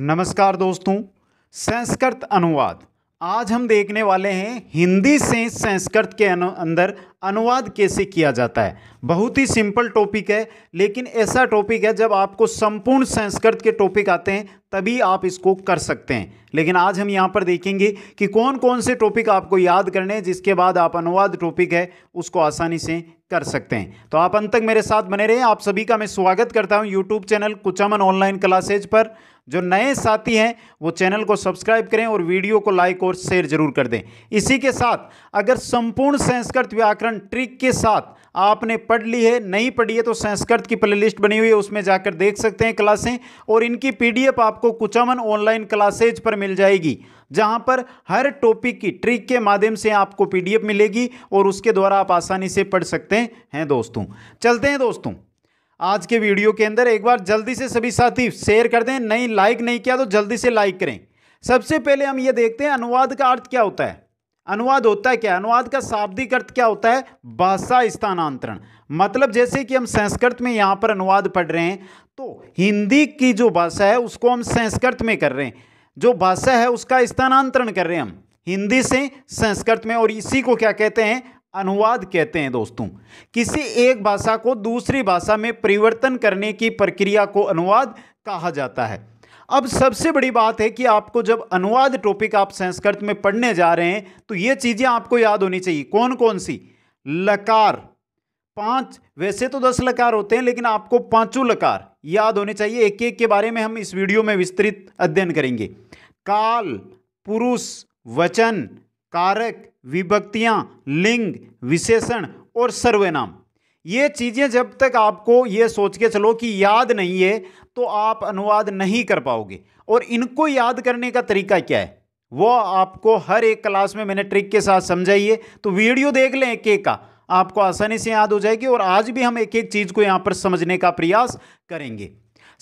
नमस्कार दोस्तों संस्कृत अनुवाद आज हम देखने वाले हैं हिंदी से संस्कृत के अनु, अंदर अनुवाद कैसे किया जाता है बहुत ही सिंपल टॉपिक है लेकिन ऐसा टॉपिक है जब आपको संपूर्ण संस्कृत के टॉपिक आते हैं तभी आप इसको कर सकते हैं लेकिन आज हम यहाँ पर देखेंगे कि कौन कौन से टॉपिक आपको याद करने हैं जिसके बाद आप अनुवाद टॉपिक है उसको आसानी से कर सकते हैं तो आप अंत तक मेरे साथ बने रहें आप सभी का मैं स्वागत करता हूँ YouTube channel Kuchaman online classes पर जो नए साथी हैं वो चैनल को सब्सक्राइब करें और वीडियो को लाइक और शेयर जरूर कर दें इसी के साथ अगर संपूर्ण संस्कृत व्याकरण ट्रिक के साथ आपने पढ़ ली है नहीं पढ़ी है तो संस्कृत की प्लेलिस्ट बनी हुई है उसमें जाकर देख सकते हैं क्लासें और इनकी पीडीएफ आपको कुचामन ऑनलाइन क्लासेज पर मिल जाएगी जहां पर हर टॉपिक की ट्रिक के माध्यम से आपको पीडीएफ मिलेगी और उसके द्वारा आप आसानी से पढ़ सकते हैं दोस्तों चलते हैं दोस्तों आज के वीडियो के अंदर एक बार जल्दी से सभी साथी शेयर कर दें नहीं लाइक नहीं किया तो जल्दी से लाइक करें सबसे पहले हम ये देखते हैं अनुवाद का अर्थ क्या होता है अनुवाद होता है क्या अनुवाद का शाब्दिक अर्थ क्या होता है भाषा स्थानांतरण मतलब जैसे कि हम संस्कृत में यहाँ पर अनुवाद पढ़ रहे हैं तो हिंदी की जो भाषा है उसको हम संस्कृत में कर रहे हैं जो भाषा है उसका स्थानांतरण कर रहे हैं हम हिंदी से संस्कृत में और इसी को क्या कहते हैं अनुवाद कहते हैं दोस्तों किसी एक भाषा को दूसरी भाषा में परिवर्तन करने की प्रक्रिया को अनुवाद कहा जाता है अब सबसे बड़ी बात है कि आपको जब अनुवाद टॉपिक आप संस्कृत में पढ़ने जा रहे हैं तो ये चीज़ें आपको याद होनी चाहिए कौन कौन सी लकार पांच वैसे तो दस लकार होते हैं लेकिन आपको पांचों लकार याद होने चाहिए एक एक के बारे में हम इस वीडियो में विस्तृत अध्ययन करेंगे काल पुरुष वचन कारक विभक्तियाँ लिंग विशेषण और सर्वनाम ये चीज़ें जब तक आपको ये सोच के चलो कि याद नहीं है तो आप अनुवाद नहीं कर पाओगे और इनको याद करने का तरीका क्या है वो आपको हर एक क्लास में मैंने ट्रिक के साथ समझाइए तो वीडियो देख लें एक एक का आपको आसानी से याद हो जाएगी और आज भी हम एक एक चीज़ को यहाँ पर समझने का प्रयास करेंगे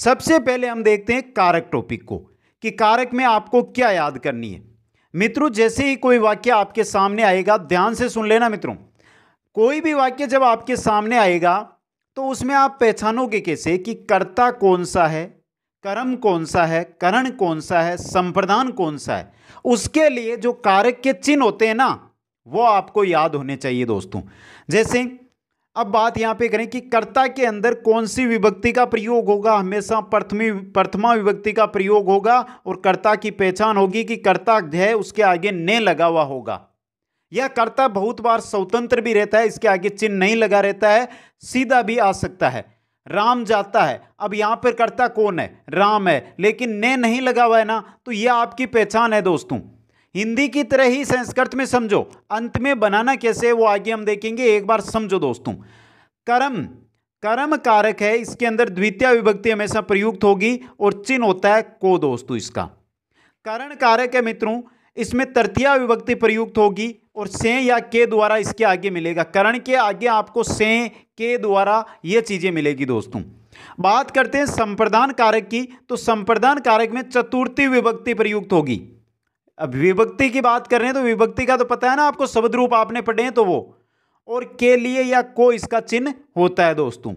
सबसे पहले हम देखते हैं कारक टॉपिक को कि कारक में आपको क्या याद करनी है मित्रों जैसे ही कोई वाक्य आपके सामने आएगा ध्यान से सुन लेना मित्रों कोई भी वाक्य जब आपके सामने आएगा तो उसमें आप पहचानोगे कैसे कि कर्ता कौन सा है कर्म कौन सा है करण कौन सा है संप्रदान कौन सा है उसके लिए जो कारक के चिन्ह होते हैं ना वो आपको याद होने चाहिए दोस्तों जैसे अब बात यहाँ पे करें कि कर्ता के अंदर कौन सी विभक्ति का प्रयोग होगा हमेशा प्रथमी प्रथमा विभक्ति का प्रयोग होगा और कर्ता की पहचान होगी कि कर्ता है उसके आगे ने लगा हुआ होगा यह कर्ता बहुत बार स्वतंत्र भी रहता है इसके आगे चिन्ह नहीं लगा रहता है सीधा भी आ सकता है राम जाता है अब यहाँ पर कर्ता कौन है राम है लेकिन ने नहीं लगा हुआ है ना तो यह आपकी पहचान है दोस्तों हिंदी की तरह ही संस्कृत में समझो अंत में बनाना कैसे है वो आगे हम देखेंगे एक बार समझो दोस्तों कर्म कर्म कारक है इसके अंदर द्वितीय विभक्ति हमेशा प्रयुक्त होगी और चिन्ह होता है को दोस्तों इसका करण कारक है मित्रों इसमें तृतीय विभक्ति प्रयुक्त होगी और से या के द्वारा इसके आगे मिलेगा करण के आगे आपको से के द्वारा ये चीज़ें मिलेगी दोस्तों बात करते हैं संप्रदान कारक की तो संप्रदान कारक में चतुर्थी विभक्ति प्रयुक्त होगी अब विभक्ति की बात कर रहे हैं तो विभक्ति का तो पता है ना आपको शब्द रूप आपने पढ़े हैं तो वो और के लिए या को इसका चिन्ह होता है दोस्तों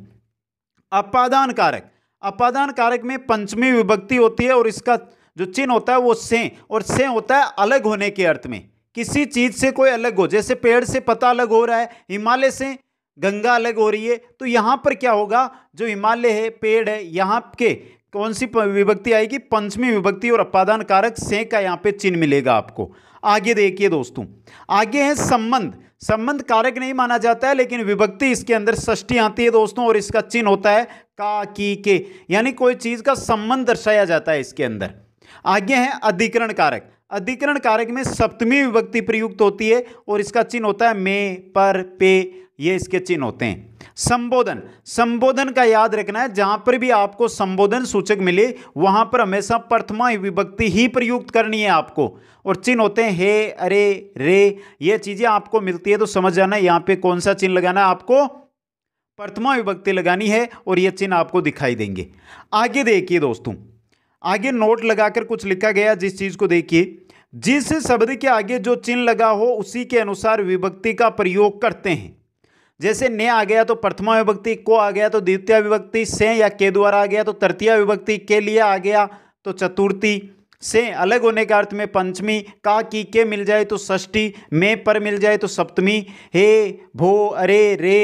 अपादान कारक अपादान कारक में पंचमी विभक्ति होती है और इसका जो चिन्ह होता है वो से और से होता है अलग होने के अर्थ में किसी चीज़ से कोई अलग हो जैसे पेड़ से पता अलग हो रहा है हिमालय से गंगा अलग हो रही है तो यहां पर क्या होगा जो हिमालय है पेड़ है यहां के कौन सी विभक्ति आएगी पंचमी विभक्ति और अपादान कारक से का यहाँ पे चिन्ह मिलेगा आपको आगे देखिए दोस्तों आगे है संबंध संबंध कारक नहीं माना जाता है लेकिन विभक्ति इसके अंदर षष्ठी आती है दोस्तों और इसका चिन्ह होता है का की के यानी कोई चीज का संबंध दर्शाया जाता है इसके अंदर आगे है अधिकरण कारक अधिकरण कारक में सप्तमी विभक्ति प्रयुक्त होती है और इसका चिन्ह होता है मे पर पे ये इसके चिन्ह होते हैं संबोधन संबोधन का याद रखना है जहां पर भी आपको संबोधन सूचक मिले वहां पर हमेशा प्रथमा विभक्ति ही प्रयुक्त करनी है आपको और चिन्ह होते हैं हे अरे रे ये चीज़ें आपको मिलती है तो समझ जाना यहां पे कौन सा चिन्ह लगाना है आपको प्रथमा विभक्ति लगानी है और ये चिन्ह आपको दिखाई देंगे आगे देखिए दोस्तों आगे नोट लगाकर कुछ लिखा गया जिस चीज़ को देखिए जिस शब्द के आगे जो चिन्ह लगा हो उसी के अनुसार विभक्ति का प्रयोग करते हैं जैसे ने आ गया तो प्रथमा विभक्ति को आ गया तो द्वितीय विभक्ति से या के द्वारा आ गया तो तृतीय विभक्ति के लिए आ गया तो चतुर्थी से अलग होने के अर्थ में पंचमी का की के मिल जाए तो षष्ठी में पर मिल जाए तो सप्तमी हे भो अरे रे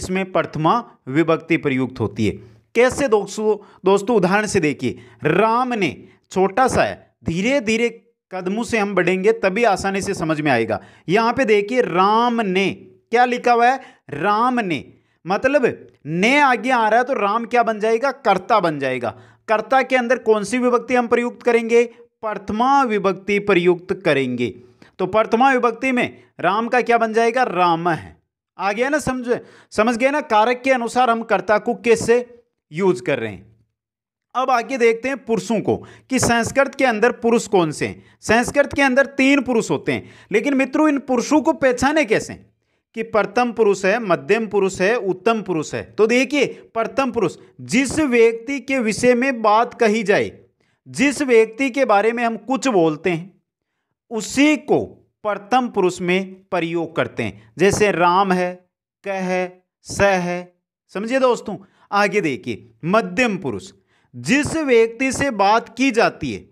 इसमें प्रथमा विभक्ति प्रयुक्त होती है कैसे दोस्तों दोस्तों उदाहरण से देखिए राम ने छोटा सा है धीरे धीरे कदमों से हम बढ़ेंगे तभी आसानी से समझ में आएगा यहाँ पे देखिए राम ने क्या लिखा हुआ है राम ने मतलब ने आगे आ रहा है तो राम क्या बन जाएगा कर्ता बन जाएगा कर्ता के अंदर कौन सी विभक्ति हम प्रयुक्त करेंगे प्रथमा विभक्ति प्रयुक्त करेंगे तो प्रथमा विभक्ति में राम का क्या बन जाएगा राम है आ गया ना समझ समझ गया ना कारक के अनुसार हम कर्ता को किससे यूज कर रहे हैं अब आगे देखते हैं पुरुषों को कि संस्कृत के अंदर पुरुष कौन से हैं संस्कृत के अंदर तीन पुरुष होते हैं लेकिन मित्रों इन पुरुषों को पहचाने कैसे हैं कि प्रथम पुरुष है मध्यम पुरुष है उत्तम पुरुष है तो देखिए प्रथम पुरुष जिस व्यक्ति के विषय में बात कही जाए जिस व्यक्ति के बारे में हम कुछ बोलते हैं उसी को प्रथम पुरुष में प्रयोग करते हैं जैसे राम है कह है स है समझिए दोस्तों आगे देखिए मध्यम पुरुष जिस व्यक्ति से बात की जाती है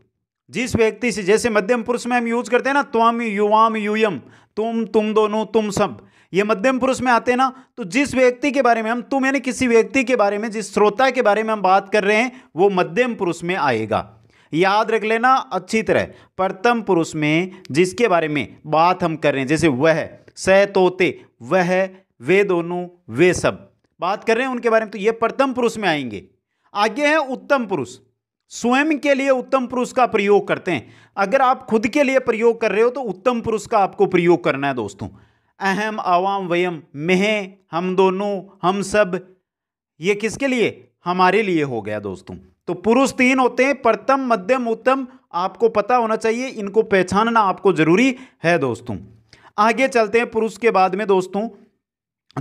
जिस व्यक्ति से जैसे मध्यम पुरुष में हम यूज करते हैं ना त्वम युवाम यूयम तुम तुम दोनों तुम सब ये मध्यम पुरुष में आते हैं ना तो जिस व्यक्ति के बारे में हम तुम यानी किसी व्यक्ति के बारे में जिस श्रोता के बारे में हम बात कर रहे हैं वो मध्यम पुरुष में आएगा याद रख लेना अच्छी तरह प्रथम पुरुष में जिसके बारे में बात हम कर रहे हैं जैसे वह स तोते वह वे दोनों वे सब बात कर रहे हैं उनके बारे में तो ये प्रथम पुरुष में आएंगे आगे हैं उत्तम पुरुष स्वयं के लिए उत्तम पुरुष का प्रयोग करते हैं अगर आप खुद के लिए प्रयोग कर रहे हो तो उत्तम पुरुष का आपको प्रयोग करना है दोस्तों अहम आवाम वयम मेह हम दोनों हम सब ये किसके लिए हमारे लिए हो गया दोस्तों तो पुरुष तीन होते हैं प्रथम मध्यम उत्तम आपको पता होना चाहिए इनको पहचानना आपको जरूरी है दोस्तों आगे चलते हैं पुरुष के बाद में दोस्तों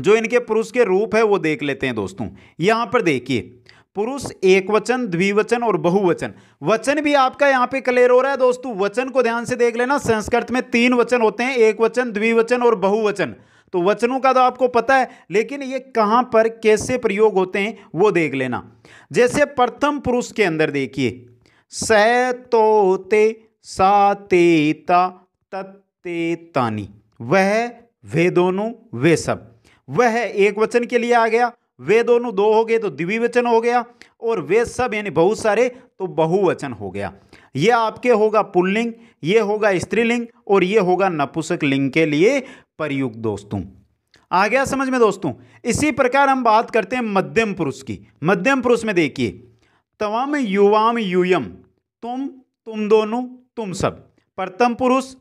जो इनके पुरुष के रूप है वो देख लेते हैं दोस्तों यहां पर देखिए पुरुष एक वचन द्विवचन और बहुवचन वचन भी आपका यहां पे क्लियर हो रहा है दोस्तों वचन को ध्यान से देख लेना संस्कृत में तीन वचन होते हैं एक वचन द्विवचन और बहुवचन तो वचनों का तो आपको पता है लेकिन ये कहां पर कैसे प्रयोग होते हैं वो देख लेना जैसे प्रथम पुरुष के अंदर देखिए स तोते सा तेता वह वे दोनों वे सब वह एक वचन के लिए आ गया वे दोनों दो हो गए तो द्विवचन हो गया और वे सब यानी बहुत सारे तो बहुवचन हो गया ये आपके होगा पुल्लिंग ये होगा स्त्रीलिंग और ये होगा नपुसक लिंग के लिए प्रयुक्त दोस्तों आ गया समझ में दोस्तों इसी प्रकार हम बात करते हैं मध्यम पुरुष की मध्यम पुरुष में देखिए तवम युवाम यूयम तुम तुम दोनों तुम सब प्रथम पुरुष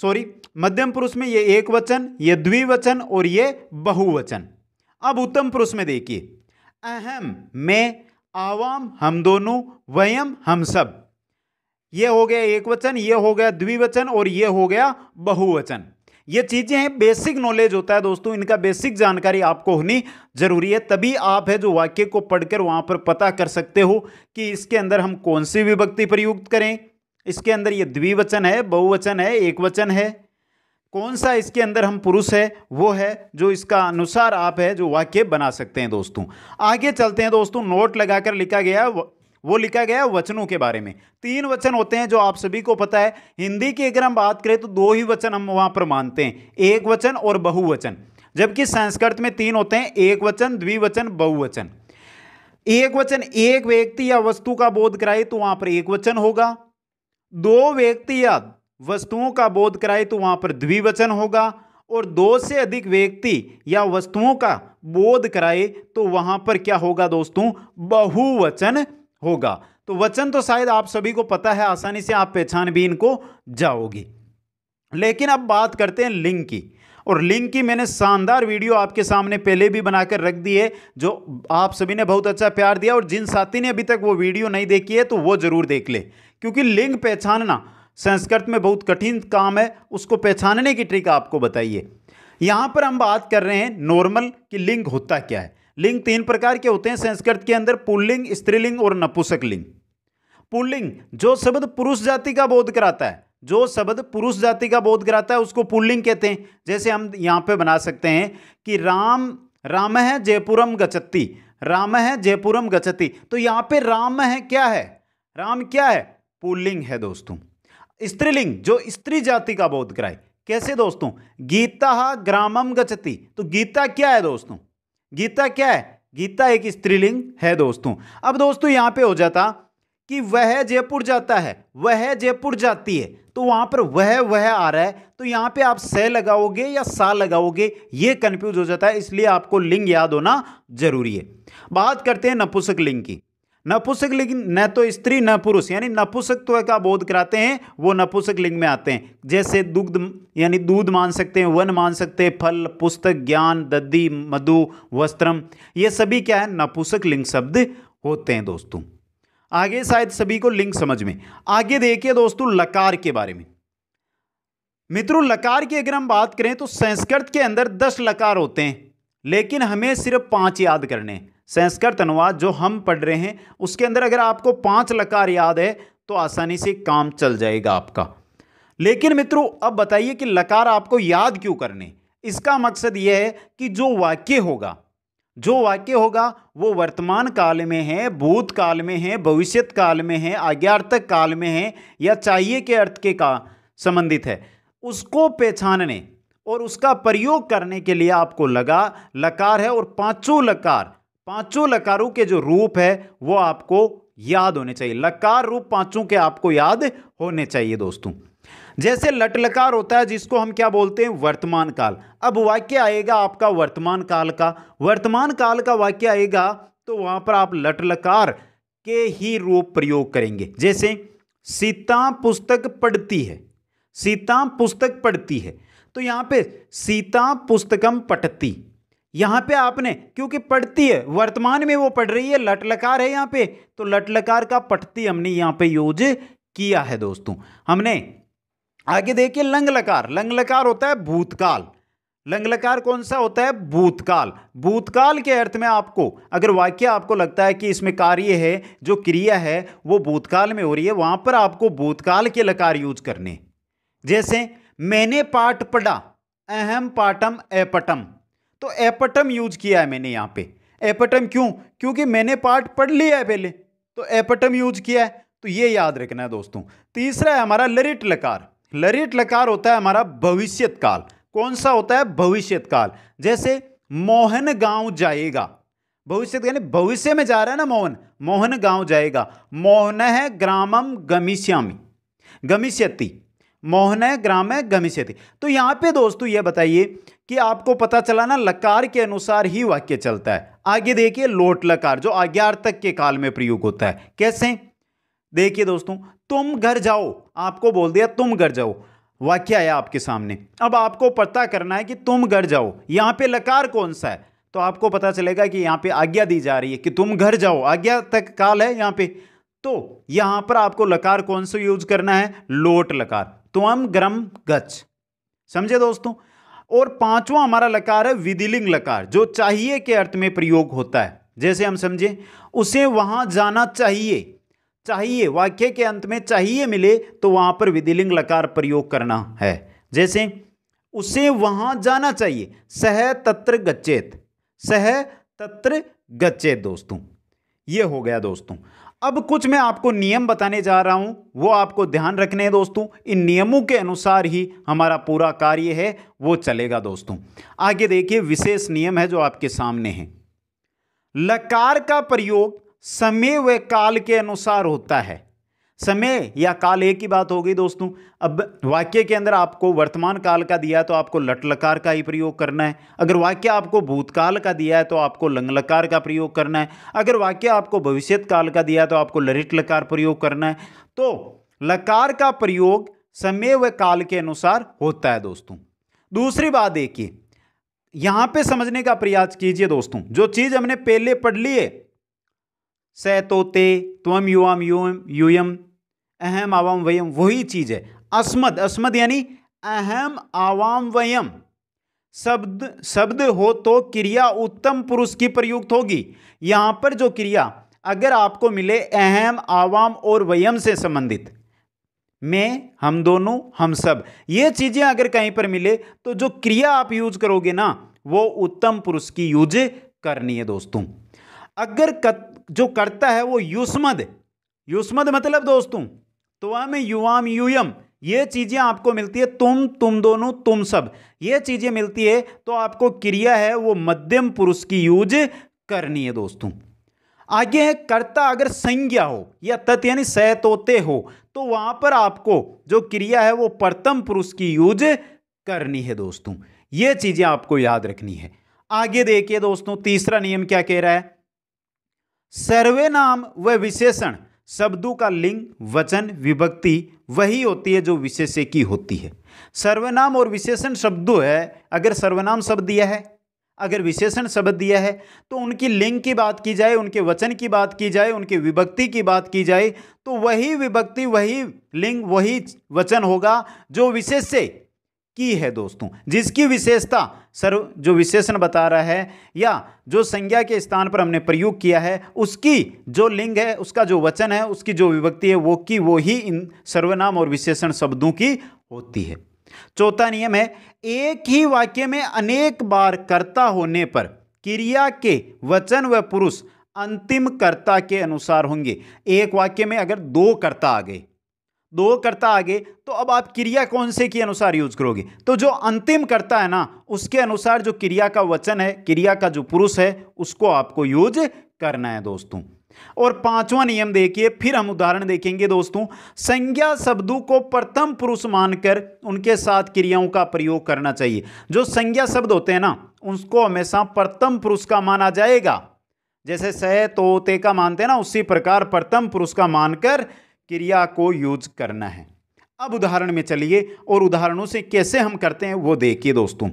सॉरी मध्यम पुरुष में ये एक वचन ये द्विवचन और ये बहुवचन अब उत्तम पुरुष में देखिए अहम मैं आवाम हम दोनों वयम हम सब ये हो गया एक वचन ये हो गया द्विवचन और ये हो गया बहुवचन ये चीज़ें हैं बेसिक नॉलेज होता है दोस्तों इनका बेसिक जानकारी आपको होनी जरूरी है तभी आप है जो वाक्य को पढ़कर वहाँ पर पता कर सकते हो कि इसके अंदर हम कौन सी विभक्ति प्रयुक्त करें इसके अंदर ये द्विवचन है बहुवचन है एक वचन है कौन सा इसके अंदर हम पुरुष है वो है जो इसका अनुसार आप है जो वाक्य बना सकते हैं दोस्तों आगे चलते हैं दोस्तों नोट लगाकर लिखा गया वो लिखा गया वचनों के बारे में तीन वचन होते हैं जो आप सभी को पता है हिंदी की अगर हम बात करें तो दो ही वचन हम वहाँ पर मानते हैं एक वचन और बहुवचन जबकि संस्कृत में तीन होते हैं एक वचन द्विवचन बहुवचन एक वचन एक व्यक्ति या वस्तु का बोध कराए तो वहां पर एक वचन होगा दो व्यक्ति या वस्तुओं का बोध कराए तो वहाँ पर द्विवचन होगा और दो से अधिक व्यक्ति या वस्तुओं का बोध कराए तो वहाँ पर क्या होगा दोस्तों बहुवचन होगा तो वचन तो शायद आप सभी को पता है आसानी से आप पहचान भी इनको जाओगे लेकिन अब बात करते हैं लिंग की और लिंग की मैंने शानदार वीडियो आपके सामने पहले भी बनाकर रख दी है जो आप सभी ने बहुत अच्छा प्यार दिया और जिन साथी ने अभी तक वो वीडियो नहीं देखी है तो वो ज़रूर देख ले क्योंकि लिंग पहचानना संस्कृत में बहुत कठिन काम है उसको पहचानने की ट्रिक आपको बताइए यहाँ पर हम बात कर रहे हैं नॉर्मल कि लिंग होता क्या है लिंग तीन प्रकार के होते हैं संस्कृत के अंदर पुल्लिंग स्त्रीलिंग और नपुसक लिंग पुल्लिंग जो शब्द पुरुष जाति का बोध कराता है जो शब्द पुरुष जाति का बोध कराता है उसको पुल्लिंग कहते हैं जैसे हम यहाँ पे बना सकते हैं कि राम राम है जयपुरम गचती राम है जयपुरम गचती तो यहाँ पे राम है क्या है राम क्या है पुल्लिंग है दोस्तों स्त्रीलिंग जो स्त्री जाति का बोध कराए कैसे दोस्तों गीता ग्रामम गचती तो गीता क्या है दोस्तों गीता क्या है गीता एक स्त्रीलिंग है दोस्तों अब दोस्तों यहां पे हो जाता कि वह जयपुर जाता है वह जयपुर जाती है तो वहां पर वह वह आ रहा है तो यहां पे आप स लगाओगे या सा लगाओगे ये कंफ्यूज हो जाता है इसलिए आपको लिंग याद होना जरूरी है बात करते हैं नपुसक लिंग की नपुसक लिंग न तो स्त्री न पुरुष यानी नपुसकत्व तो का बोध कराते हैं वो नपुसक लिंग में आते हैं जैसे दुग्ध यानी दूध मान सकते हैं वन मान सकते हैं फल पुस्तक ज्ञान दद्दी मधु वस्त्रम ये सभी क्या है नपुसक लिंग शब्द होते हैं दोस्तों आगे शायद सभी को लिंग समझ में आगे देखिए दोस्तों लकार के बारे में मित्रों लकार की अगर हम बात करें तो संस्कृत के अंदर दस लकार होते हैं लेकिन हमें सिर्फ पांच याद करने हैं संस्कृत अनुवाद जो हम पढ़ रहे हैं उसके अंदर अगर आपको पाँच लकार याद है तो आसानी से काम चल जाएगा आपका लेकिन मित्रों अब बताइए कि लकार आपको याद क्यों करने इसका मकसद यह है कि जो वाक्य होगा जो वाक्य होगा वो वर्तमान काल में है भूत काल में है भविष्यत काल में है आज्ञार्थक काल में है या चाहिए के अर्थ के का संबंधित है उसको पहचानने और उसका प्रयोग करने के लिए आपको लगा लकार है और पांचों लकार पांचों लकारों के जो रूप है वो आपको याद होने चाहिए लकार रूप पांचों के आपको याद होने चाहिए दोस्तों जैसे लट लकार होता है जिसको हम क्या बोलते हैं वर्तमान काल अब वाक्य आएगा आपका वर्तमान काल का वर्तमान काल का वाक्य आएगा तो वहां पर आप लट लकार के ही रूप प्रयोग करेंगे जैसे सीता पुस्तक पढ़ती है सीता पुस्तक पढ़ती है तो यहाँ पे सीता पुस्तकम पटती यहाँ पे आपने क्योंकि पढ़ती है वर्तमान में वो पढ़ रही है लटलकार है यहाँ पे तो लटलकार का पटती हमने यहाँ पे यूज किया है दोस्तों हमने आगे देखिए लंगलकार लंगलकार होता है भूतकाल लंगलकार कौन सा होता है भूतकाल भूतकाल के अर्थ में आपको अगर वाक्य आपको लगता है कि इसमें कार्य है जो क्रिया है वो भूतकाल में हो रही है वहां पर आपको भूतकाल के लकार यूज करने जैसे मैंने पाठ पढ़ा अहम पाठम एपटम तो एपटम यूज किया है मैंने यहाँ पे एपटम क्यों क्योंकि मैंने पार्ट पढ़ लिया है पहले तो एपटम यूज किया है तो ये याद रखना है दोस्तों तीसरा है हमारा लरिट लकार लरिट लकार होता है हमारा भविष्यत काल कौन सा होता है भविष्यत काल जैसे मोहन गांव जाएगा भविष्य यानी भविष्य में जा रहा है ना मोहन मोहन गांव जाएगा मोहन है ग्रामम गमिष्यामी गमिष्यति मोहनय ग्रामय गमिष्यति तो यहाँ पे दोस्तों ये बताइए कि आपको पता चला ना लकार के अनुसार ही वाक्य चलता है आगे देखिए लोट लकार जो आज्ञार्थक के काल में प्रयोग होता है कैसे देखिए दोस्तों तुम घर जाओ आपको बोल दिया तुम घर जाओ वाक्य आया आपके सामने अब आपको पता करना है कि तुम घर जाओ यहाँ पे लकार कौन सा है तो आपको पता चलेगा कि यहाँ पे आज्ञा दी जा रही है कि तुम घर जाओ आज्ञा तक काल है यहाँ पे तो यहाँ पर आपको लकार कौन सा यूज करना है लोट लकार त्वम ग्रम गच समझे दोस्तों और पांचवा हमारा लकार है विदिलिंग लकार जो चाहिए के अर्थ में प्रयोग होता है जैसे हम समझे उसे वहां जाना चाहिए चाहिए वाक्य के अंत में चाहिए मिले तो वहां पर विदिलिंग लकार प्रयोग करना है जैसे उसे वहां जाना चाहिए सह तत्र गच्चेत सह तत्र गच्चेत दोस्तों ये हो गया दोस्तों अब कुछ मैं आपको नियम बताने जा रहा हूं वो आपको ध्यान रखने हैं दोस्तों इन नियमों के अनुसार ही हमारा पूरा कार्य है वो चलेगा दोस्तों आगे देखिए विशेष नियम है जो आपके सामने है लकार का प्रयोग समय व काल के अनुसार होता है समय या काल एक ही बात हो गई दोस्तों अब वाक्य के अंदर आपको वर्तमान काल का दिया है तो आपको लटलकार का ही प्रयोग करना है अगर वाक्य आपको भूतकाल का दिया है तो आपको लंगलकार का प्रयोग करना है अगर वाक्य आपको भविष्य काल का दिया है तो आपको लरिट लकार प्रयोग करना है तो लकार का प्रयोग समय व काल के अनुसार होता है दोस्तों दूसरी बात देखिए यहां पर समझने का प्रयास कीजिए दोस्तों जो चीज हमने पहले पढ़ ली है तोते त्वम युवाम यूम यूयम अहम आवाम वयम वही चीज़ है अस्मद अस्मद यानी अहम आवाम वयम शब्द शब्द हो तो क्रिया उत्तम पुरुष की प्रयुक्त होगी यहाँ पर जो क्रिया अगर आपको मिले अहम आवाम और वयम से संबंधित मैं हम दोनों हम सब ये चीज़ें अगर कहीं पर मिले तो जो क्रिया आप यूज करोगे ना वो उत्तम पुरुष की यूज करनी है दोस्तों अगर कत, जो करता है वो युष्मद युष्मद मतलब दोस्तों तो में युवाम यूयम ये चीज़ें आपको मिलती है तुम तुम दोनों तुम सब ये चीज़ें मिलती है तो आपको क्रिया है वो मध्यम पुरुष की यूज करनी है दोस्तों आगे है कर्ता अगर संज्ञा हो या तत् यानी सहतोते हो तो वहां पर आपको जो क्रिया है वो प्रथम पुरुष की यूज करनी है दोस्तों ये चीज़ें आपको याद रखनी है आगे देखिए दोस्तों तीसरा नियम क्या कह रहा है सर्वे नाम व विशेषण शब्दों का लिंग वचन विभक्ति वही होती है जो विशेष्य की होती है सर्वनाम और विशेषण शब्दों है अगर सर्वनाम शब्द दिया है अगर विशेषण शब्द दिया है तो उनकी लिंग की बात की जाए उनके वचन की बात की जाए उनके विभक्ति की बात की जाए तो वही विभक्ति वही लिंग वही वचन होगा जो विशेष से की है दोस्तों जिसकी विशेषता सर्व जो विशेषण बता रहा है या जो संज्ञा के स्थान पर हमने प्रयोग किया है उसकी जो लिंग है उसका जो वचन है उसकी जो विभक्ति है वो की वो ही इन सर्वनाम और विशेषण शब्दों की होती है चौथा नियम है एक ही वाक्य में अनेक बार कर्ता होने पर क्रिया के वचन व पुरुष अंतिम कर्ता के अनुसार होंगे एक वाक्य में अगर दो कर्ता आ गए दो करता आगे तो अब आप क्रिया कौन से के अनुसार यूज करोगे तो जो अंतिम कर्ता है ना उसके अनुसार जो क्रिया का वचन है क्रिया का जो पुरुष है उसको आपको यूज करना है दोस्तों और पांचवा नियम देखिए फिर हम उदाहरण देखेंगे दोस्तों संज्ञा शब्दों को प्रथम पुरुष मानकर उनके साथ क्रियाओं का प्रयोग करना चाहिए जो संज्ञा शब्द होते हैं ना उसको हमेशा प्रथम पुरुष का माना जाएगा जैसे सह तोते का मानते हैं ना उसी प्रकार प्रथम पुरुष का मानकर क्रिया को यूज करना है अब उदाहरण में चलिए और उदाहरणों से कैसे हम करते हैं वो देखिए दोस्तों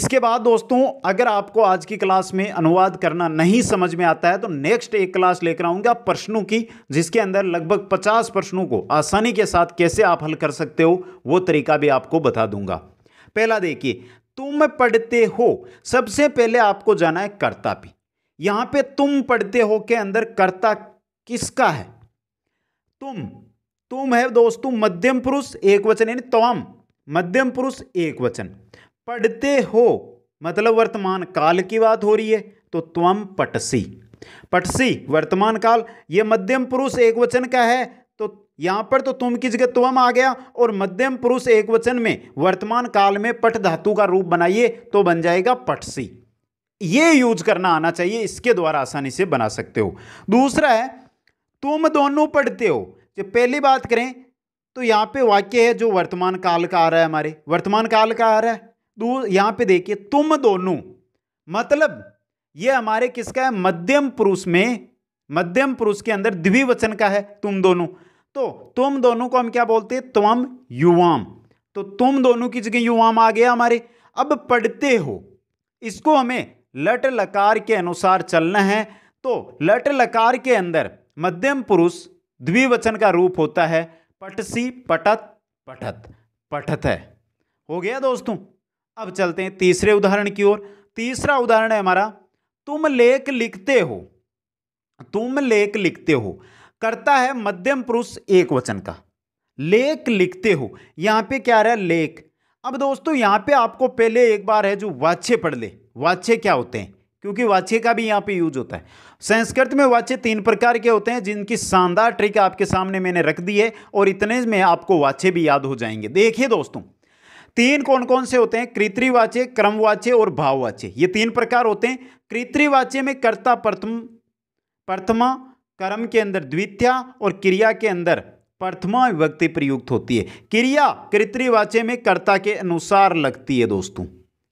इसके बाद दोस्तों अगर आपको आज की क्लास में अनुवाद करना नहीं समझ में आता है तो नेक्स्ट एक क्लास लेकर आऊँगा प्रश्नों की जिसके अंदर लगभग पचास प्रश्नों को आसानी के साथ कैसे आप हल कर सकते हो वो तरीका भी आपको बता दूंगा पहला देखिए तुम पढ़ते हो सबसे पहले आपको जाना है कर्ता पे यहाँ पे तुम पढ़ते हो के अंदर कर्ता किसका है तुम तुम है दोस्तों मध्यम पुरुष एक वचन यानी त्वम मध्यम पुरुष एक वचन पढ़ते हो मतलब वर्तमान काल की बात हो रही है तो त्वम पटसी पटसी वर्तमान काल ये मध्यम पुरुष एक वचन का है तो यहां पर तो तुम की जगह त्वम आ गया और मध्यम पुरुष एक वचन में वर्तमान काल में पट धातु का रूप बनाइए तो बन जाएगा पटसी ये यूज करना आना चाहिए इसके द्वारा आसानी से बना सकते हो दूसरा है तुम दोनों पढ़ते हो जब पहली बात करें तो यहाँ पे वाक्य है जो वर्तमान काल का आ रहा है हमारे वर्तमान काल का आ रहा है तो यहाँ पे देखिए तुम दोनों मतलब ये हमारे किसका है मध्यम पुरुष में मध्यम पुरुष के अंदर द्विवचन का है तुम दोनों तो तुम दोनों को हम क्या बोलते हैं तुम युवाम तो तुम दोनों की जगह युवाम आ गया हमारे अब पढ़ते हो इसको हमें लट लकार के अनुसार चलना है तो लट लकार के अंदर मध्यम पुरुष द्विवचन का रूप होता है पटसी पटत पठत पठत है हो गया दोस्तों अब चलते हैं तीसरे उदाहरण की ओर तीसरा उदाहरण है हमारा तुम लेख लिखते हो तुम लेख लिखते हो करता है मध्यम पुरुष एक वचन का लेख लिखते हो यहां पे क्या रहा है लेख अब दोस्तों यहां पे आपको पहले एक बार है जो वाच्य पढ़ ले वाच्य क्या होते हैं क्योंकि वाच्य का भी यहाँ पे यूज होता है संस्कृत में वाच्य तीन प्रकार के होते हैं जिनकी शानदार ट्रिक आपके सामने मैंने रख दी है और इतने में आपको वाच्य भी याद हो जाएंगे देखिए दोस्तों तीन कौन कौन से होते हैं कृत्रिवाच्य क्रमवाच्य और भाववाच्य ये तीन प्रकार होते हैं कृत्रिवाच्य में कर्ता प्रथम प्रथमा कर्म के अंदर द्वितीय और क्रिया के अंदर प्रथमा विभक्ति प्रयुक्त होती है क्रिया कृत्रिवाच्य में कर्ता के अनुसार लगती है दोस्तों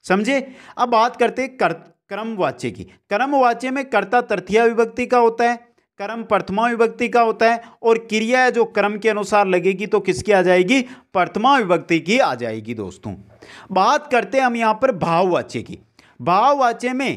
समझे अब बात करते कर्त कर्मवाच्य की कर्मवाच्य में कर्ता तृतीया विभक्ति का होता है कर्म प्रथमा विभक्ति का होता है और क्रिया जो कर्म के अनुसार लगेगी तो किसकी आ जाएगी प्रथमा विभक्ति की आ जाएगी दोस्तों बात करते हैं हम यहाँ पर भाववाच्य की भाववाच्य में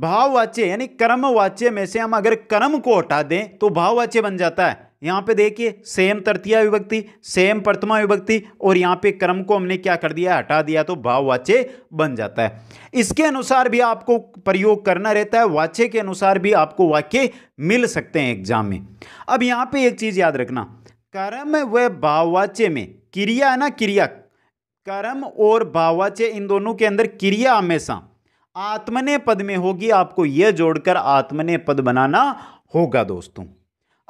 भाववाच्य यानी कर्मवाच्य में से हम अगर कर्म को हटा दें तो भाववाच्य बन जाता है यहाँ पे देखिए सेम तृतीया विभक्ति सेम प्रथमा विभक्ति और यहाँ पे क्रम को हमने क्या कर दिया हटा दिया तो भाव वाच्य बन जाता है इसके अनुसार भी आपको प्रयोग करना रहता है वाच्य के अनुसार भी आपको वाक्य मिल सकते हैं एग्जाम में अब यहाँ पे एक चीज़ याद रखना कर्म व भाववाच्य में क्रिया है ना क्रिया कर्म और भाववाच्य इन दोनों के अंदर क्रिया हमेशा आत्मने पद में होगी आपको यह जोड़कर आत्मने पद बनाना होगा दोस्तों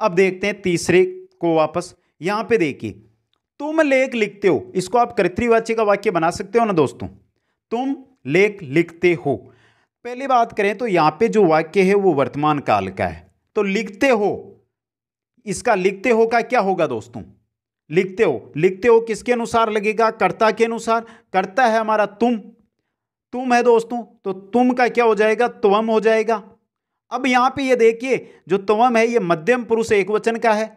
अब देखते हैं तीसरे को वापस यहां पे देखिए तुम लेख लिखते हो इसको आप कृत्रिवाची का वाक्य बना सकते हो ना दोस्तों तुम लेख लिखते हो पहले बात करें तो यहां पे जो वाक्य है वो वर्तमान काल का है तो लिखते हो इसका लिखते हो का क्या होगा दोस्तों लिखते हो लिखते हो किसके अनुसार लगेगा कर्ता के अनुसार कर्ता है हमारा तुम तुम है दोस्तों तो तुम का क्या हो जाएगा तुम हो जाएगा अब यहां पे ये देखिए जो तवम है ये मध्यम पुरुष एक वचन का है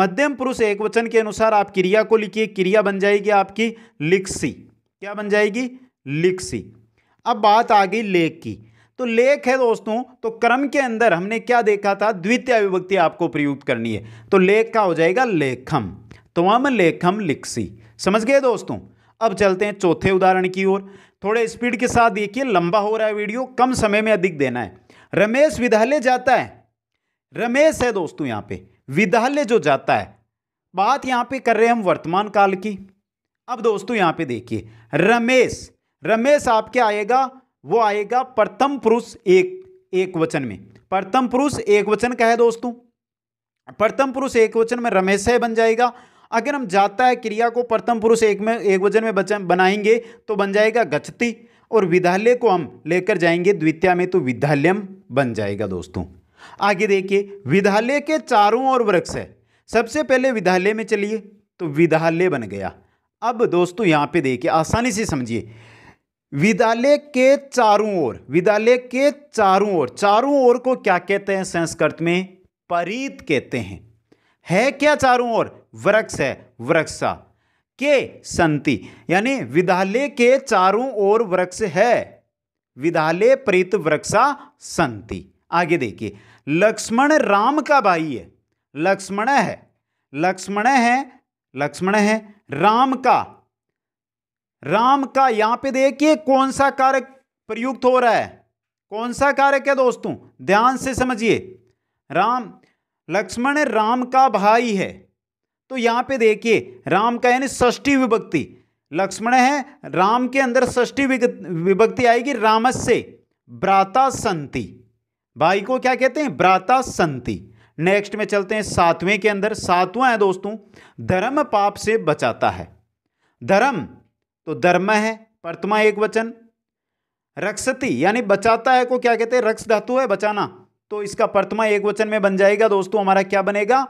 मध्यम पुरुष एक वचन के अनुसार आप क्रिया को लिखिए क्रिया बन जाएगी आपकी लिखसी क्या बन जाएगी लिखसी अब बात आ गई लेख की तो लेख है दोस्तों तो क्रम के अंदर हमने क्या देखा था द्वितीय अभिव्यक्ति आपको प्रयुक्त करनी है तो लेख का हो जाएगा लेखम तवम लेखम लिखसी समझ गए दोस्तों अब चलते हैं चौथे उदाहरण की ओर थोड़े स्पीड के साथ देखिए लंबा हो रहा है वीडियो कम समय में अधिक देना है रमेश विद्यालय जाता है रमेश है दोस्तों यहाँ पे विद्यालय जो जाता है बात यहाँ पे कर रहे हैं हम वर्तमान काल की अब दोस्तों यहाँ पे देखिए रमेश रमेश आपके आएगा वो आएगा प्रथम पुरुष एक एक वचन में प्रथम पुरुष एक वचन का है दोस्तों प्रथम पुरुष एक वचन में रमेश है बन जाएगा अगर हम जाता है क्रिया को प्रथम पुरुष एक में एक वचन में बनाएंगे तो बन जाएगा गचती और विद्यालय को हम लेकर जाएंगे द्वितीय में तो विद्यालयम बन जाएगा दोस्तों आगे देखिए विद्यालय के चारों ओर वृक्ष है सबसे पहले विद्यालय में चलिए तो विद्यालय बन गया अब दोस्तों यहां पे देखिए आसानी से समझिए विद्यालय के चारों ओर विद्यालय के चारों ओर चारों ओर को क्या कहते हैं संस्कृत में परीत कहते हैं है क्या चारों ओर वृक्ष है वृक्षा के संति यानी विद्यालय के चारों ओर वृक्ष है विद्यालय प्रीत वृक्षा संति आगे देखिए लक्ष्मण राम का भाई है लक्ष्मण है लक्ष्मण है लक्ष्मण है राम का राम का यहां पे देखिए कौन सा कारक प्रयुक्त हो रहा है कौन सा कारक है दोस्तों ध्यान से समझिए राम लक्ष्मण राम का भाई है तो यहां पे देखिए राम का यानी षष्ठी विभक्ति लक्ष्मण है राम के अंदर षष्ठी विभक्ति आएगी रामस से ब्राता संति भाई को क्या कहते हैं ब्राता संति नेक्स्ट में चलते हैं सातवें के अंदर सातवां है दोस्तों धर्म पाप से बचाता है धर्म तो धर्म है प्रतिमा एक वचन रक्षती यानी बचाता है को क्या कहते हैं रक्ष धातु है बचाना तो इसका परतमा एक वचन में बन जाएगा दोस्तों हमारा क्या बनेगा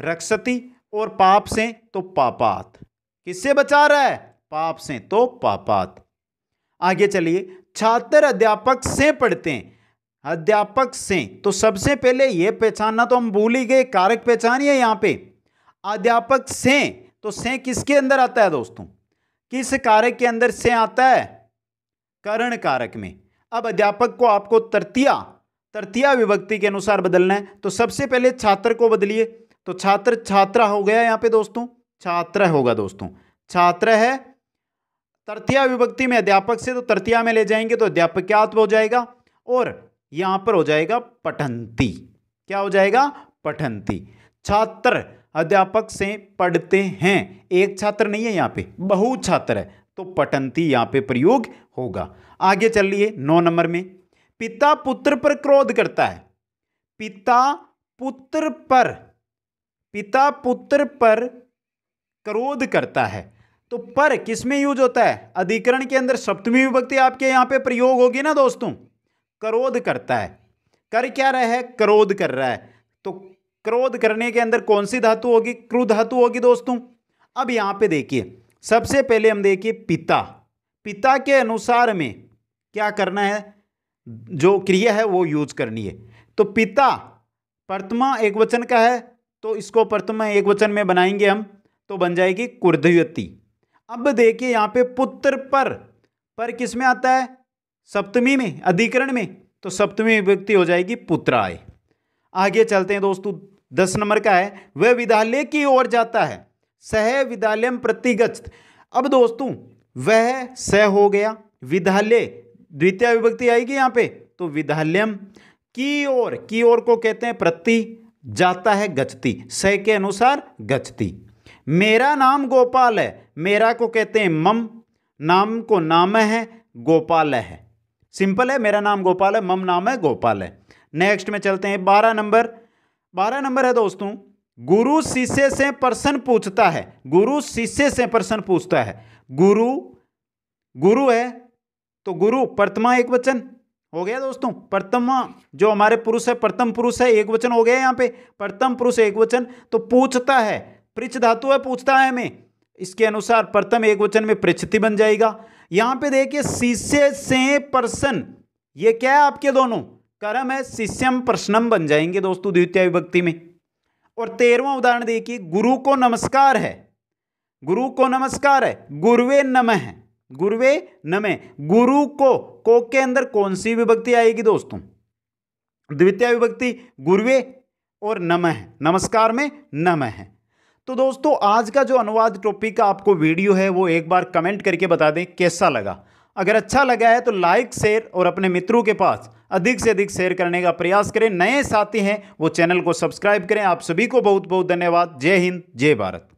रक्षती और पाप से तो पापात किससे बचा रहा है पाप से तो पापात आगे चलिए छात्र अध्यापक से पढ़ते हैं अध्यापक से तो सबसे पहले यह पहचानना तो हम भूल ही गए कारक पहचानिए यहां पे अध्यापक से तो से किसके अंदर आता है दोस्तों किस कारक के अंदर से आता है करण कारक में अब अध्यापक को आपको तृतीया तृतीया विभक्ति के अनुसार बदलना है तो सबसे पहले छात्र को बदलिए तो छात्र छात्रा हो गया यहाँ पे दोस्तों छात्र होगा दोस्तों छात्र है तृतीया विभक्ति में अध्यापक से तो तृतीया में ले जाएंगे तो अध्यापक क्या हो जाएगा और यहां पर हो जाएगा पठंती क्या हो जाएगा पठंती छात्र अध्यापक से पढ़ते हैं एक छात्र नहीं है यहां पे बहु छात्र है तो पटंती यहां पे प्रयोग होगा आगे चल लिए नौ नंबर में पिता पुत्र पर क्रोध करता है पिता पुत्र पर पिता पुत्र पर क्रोध करता है तो पर किस में यूज होता है अधिकरण के अंदर सप्तमी विभक्ति आपके यहाँ पे प्रयोग होगी ना दोस्तों क्रोध करता है कर क्या रहा है क्रोध कर रहा है तो क्रोध करने के अंदर कौन सी धातु होगी क्रू धातु होगी दोस्तों अब यहाँ पे देखिए सबसे पहले हम देखिए पिता पिता के अनुसार में क्या करना है जो क्रिया है वो यूज करनी है तो पिता प्रथमा एक वचन का है तो इसको प्रथम एक वचन में बनाएंगे हम तो बन जाएगी कुर्धयती अब देखिए यहाँ पे पुत्र पर पर किस में आता है सप्तमी में अधिकरण में तो सप्तमी व्यक्ति हो जाएगी आय आगे चलते हैं दोस्तों दस नंबर का है वह विद्यालय की ओर जाता है सह विद्यालय प्रतिगत अब दोस्तों वह सह हो गया विद्यालय द्वितीय विभक्ति आएगी यहाँ पे तो विद्यालय की ओर की ओर को कहते हैं प्रति जाता है गचती सह के अनुसार गचती मेरा नाम गोपाल है मेरा को कहते हैं मम नाम को नाम है गोपाल है सिंपल है मेरा नाम गोपाल है मम नाम है गोपाल है नेक्स्ट में चलते हैं बारह नंबर बारह नंबर है दोस्तों गुरु शिष्य से प्रश्न पूछता है गुरु शिष्य से प्रश्न पूछता है गुरु गुरु है तो गुरु प्रतिमा एक वचन हो गया दोस्तों प्रथम जो हमारे पुरुष है प्रथम पुरुष है एक वचन हो गया यहाँ पे प्रथम पुरुष एक वचन तो पूछता है पृछ धातु है पूछता है हमें इसके अनुसार प्रथम एक वचन में पृछति बन जाएगा यहाँ पे देखिए शिष्य से प्रसन्न ये क्या है आपके दोनों कर्म है शिष्यम प्रश्नम बन जाएंगे दोस्तों द्वितीय विभक्ति में और तेरवा उदाहरण देखिए गुरु को नमस्कार है गुरु को नमस्कार है गुरुवे नम है गुरुवे नमे गुरु को को के अंदर कौन सी विभक्ति आएगी दोस्तों द्वितीय विभक्ति गुरुवे और नम है नमस्कार में नम है तो दोस्तों आज का जो अनुवाद टॉपिक का आपको वीडियो है वो एक बार कमेंट करके बता दें कैसा लगा अगर अच्छा लगा है तो लाइक शेयर और अपने मित्रों के पास अधिक से अधिक शेयर करने का प्रयास करें नए साथी हैं वो चैनल को सब्सक्राइब करें आप सभी को बहुत बहुत धन्यवाद जय हिंद जय भारत